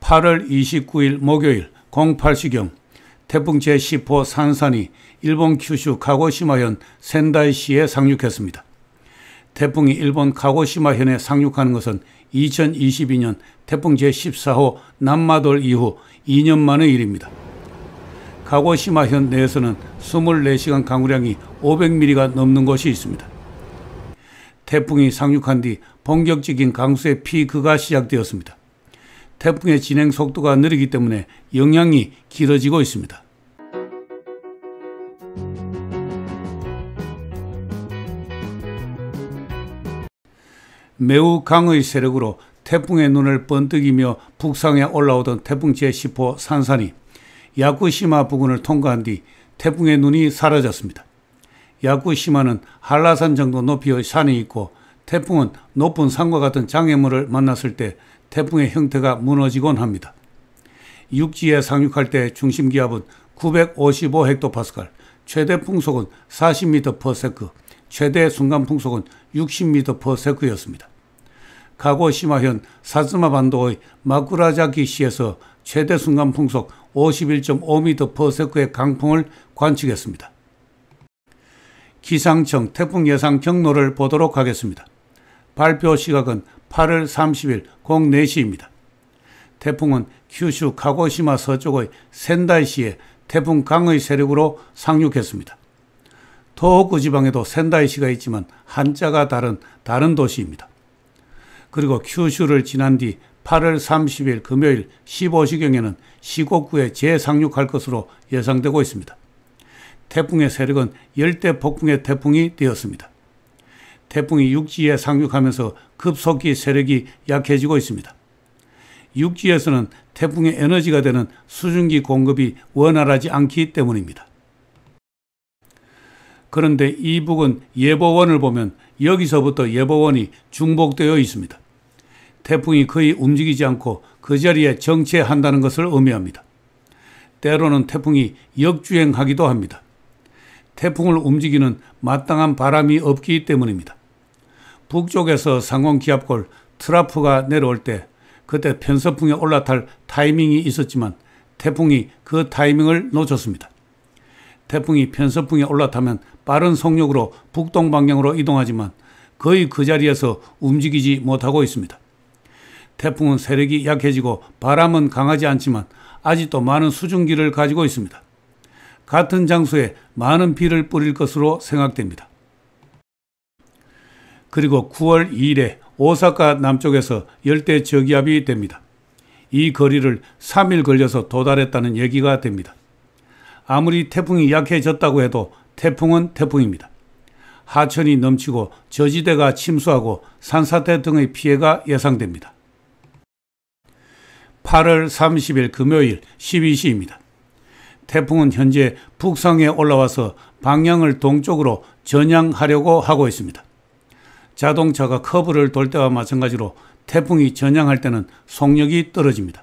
8월 29일 목요일 08시경 태풍 제10호 산산이 일본 큐슈 가고시마현 센다이시에 상륙했습니다. 태풍이 일본 가고시마현에 상륙하는 것은 2022년 태풍 제14호 남마돌 이후 2년 만의 일입니다. 가고시마현 내에서는 24시간 강우량이 500mm가 넘는 곳이 있습니다. 태풍이 상륙한 뒤 본격적인 강수의 피크가 시작되었습니다. 태풍의 진행 속도가 느리기 때문에 영향이 길어지고 있습니다. 매우 강의 세력으로 태풍의 눈을 번뜩이며 북상에 올라오던 태풍 제10호 산산이 야쿠시마 부근을 통과한 뒤 태풍의 눈이 사라졌습니다. 야쿠시마는 한라산 정도 높이의 산이 있고 태풍은 높은 산과 같은 장애물을 만났을 때 태풍의 형태가 무너지곤 합니다. 육지에 상륙할 때 중심 기압은 955헥토파스칼, 최대 풍속은 40m/s, 최대 순간 풍속은 60m/s였습니다. 가고시마현 사즈마 반도의 마쿠라자키시에서 최대 순간 풍속 51.5m/s의 강풍을 관측했습니다. 기상청 태풍 예상 경로를 보도록 하겠습니다. 발표 시각은 8월 30일 04시입니다. 태풍은 규슈 가고시마 서쪽의 센다이시에 태풍 강의 세력으로 상륙했습니다. 토호쿠 지방에도 센다이시가 있지만 한자가 다른 다른 도시입니다. 그리고 규슈를 지난 뒤 8월 30일 금요일 15시경에는 시곡구에 재상륙할 것으로 예상되고 있습니다. 태풍의 세력은 열대 폭풍의 태풍이 되었습니다. 태풍이 육지에 상륙하면서 급속히 세력이 약해지고 있습니다. 육지에서는 태풍의 에너지가 되는 수증기 공급이 원활하지 않기 때문입니다. 그런데 이 북은 예보원을 보면 여기서부터 예보원이 중복되어 있습니다. 태풍이 거의 움직이지 않고 그 자리에 정체한다는 것을 의미합니다. 때로는 태풍이 역주행하기도 합니다. 태풍을 움직이는 마땅한 바람이 없기 때문입니다. 북쪽에서 상공 기압골 트라프가 내려올 때 그때 편서풍에 올라탈 타이밍이 있었지만 태풍이 그 타이밍을 놓쳤습니다. 태풍이 편서풍에 올라타면 빠른 속력으로 북동 방향으로 이동하지만 거의 그 자리에서 움직이지 못하고 있습니다. 태풍은 세력이 약해지고 바람은 강하지 않지만 아직도 많은 수증기를 가지고 있습니다. 같은 장소에 많은 비를 뿌릴 것으로 생각됩니다. 그리고 9월 2일에 오사카 남쪽에서 열대 저기압이 됩니다. 이 거리를 3일 걸려서 도달했다는 얘기가 됩니다. 아무리 태풍이 약해졌다고 해도 태풍은 태풍입니다. 하천이 넘치고 저지대가 침수하고 산사태 등의 피해가 예상됩니다. 8월 30일 금요일 12시입니다. 태풍은 현재 북상에 올라와서 방향을 동쪽으로 전향하려고 하고 있습니다. 자동차가 커브를 돌 때와 마찬가지로 태풍이 전향할 때는 속력이 떨어집니다.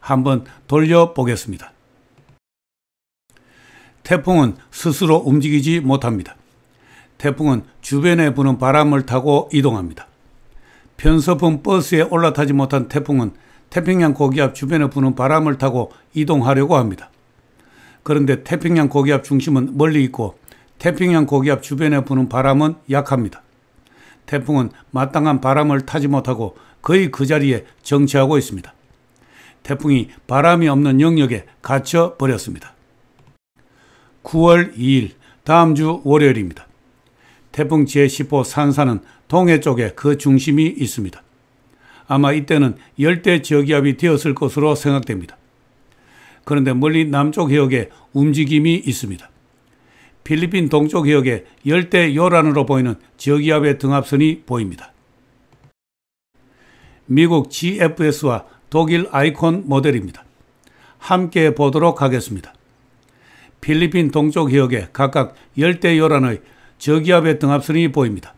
한번 돌려보겠습니다. 태풍은 스스로 움직이지 못합니다. 태풍은 주변에 부는 바람을 타고 이동합니다. 편서풍 버스에 올라타지 못한 태풍은 태평양 고기압 주변에 부는 바람을 타고 이동하려고 합니다. 그런데 태평양 고기압 중심은 멀리 있고 태평양 고기압 주변에 부는 바람은 약합니다. 태풍은 마땅한 바람을 타지 못하고 거의 그 자리에 정체하고 있습니다. 태풍이 바람이 없는 영역에 갇혀 버렸습니다. 9월 2일 다음 주 월요일입니다. 태풍 제10호 산사는 동해 쪽에 그 중심이 있습니다. 아마 이때는 열대 저기압이 되었을 것으로 생각됩니다. 그런데 멀리 남쪽 해역에 움직임이 있습니다. 필리핀 동쪽 해역에 열대 요란으로 보이는 저기압의 등합선이 보입니다. 미국 GFS와 독일 아이콘 모델입니다. 함께 보도록 하겠습니다. 필리핀 동쪽 해역에 각각 열대 요란의 저기압의 등합선이 보입니다.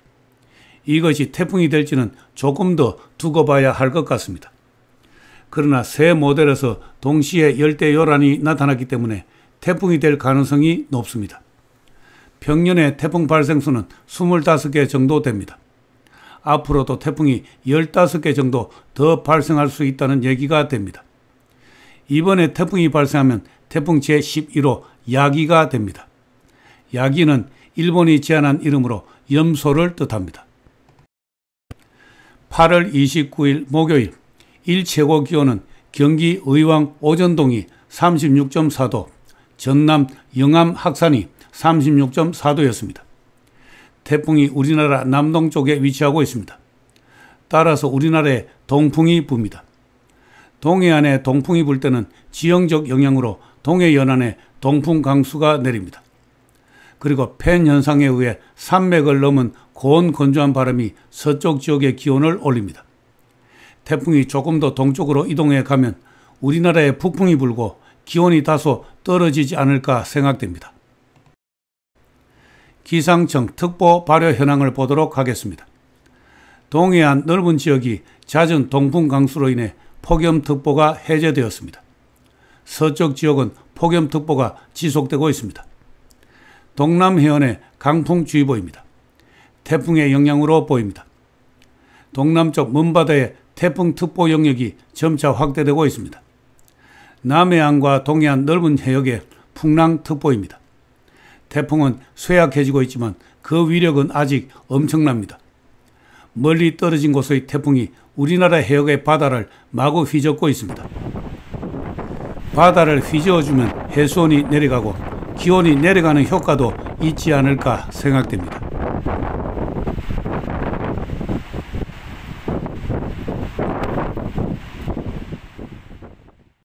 이것이 태풍이 될지는 조금 더 두고 봐야 할 것 같습니다. 그러나 새 모델에서 동시에 열대 요란이 나타났기 때문에 태풍이 될 가능성이 높습니다. 평년의 태풍 발생 수는 25개 정도 됩니다. 앞으로도 태풍이 15개 정도 더 발생할 수 있다는 얘기가 됩니다. 이번에 태풍이 발생하면 태풍 제11호 야기가 됩니다. 야기는 일본이 제안한 이름으로 염소를 뜻합니다. 8월 29일 목요일 일 최고 기온은 경기 의왕 오전동이 36.4도, 전남 영암 학산이 36.4도였습니다. 태풍이 우리나라 남동쪽에 위치하고 있습니다. 따라서 우리나라에 동풍이 붑니다. 동해안에 동풍이 불 때는 지형적 영향으로 동해 연안에 동풍 강수가 내립니다. 그리고 팬 현상에 의해 산맥을 넘은 고온 건조한 바람이 서쪽 지역의 기온을 올립니다. 태풍이 조금 더 동쪽으로 이동해 가면 우리나라에 북풍이 불고 기온이 다소 떨어지지 않을까 생각됩니다. 기상청 특보 발효 현황을 보도록 하겠습니다. 동해안 넓은 지역이 잦은 동풍 강수로 인해 폭염특보가 해제되었습니다. 서쪽 지역은 폭염특보가 지속되고 있습니다. 동남 해안에 강풍주의보입니다. 태풍의 영향으로 보입니다. 동남쪽 문바다에 태풍특보 영역이 점차 확대되고 있습니다. 남해안과 동해안 넓은 해역에 풍랑특보입니다. 태풍은 쇠약해지고 있지만 그 위력은 아직 엄청납니다. 멀리 떨어진 곳의 태풍이 우리나라 해역의 바다를 마구 휘젓고 있습니다. 바다를 휘저어주면 해수온이 내려가고 기온이 내려가는 효과도 있지 않을까 생각됩니다.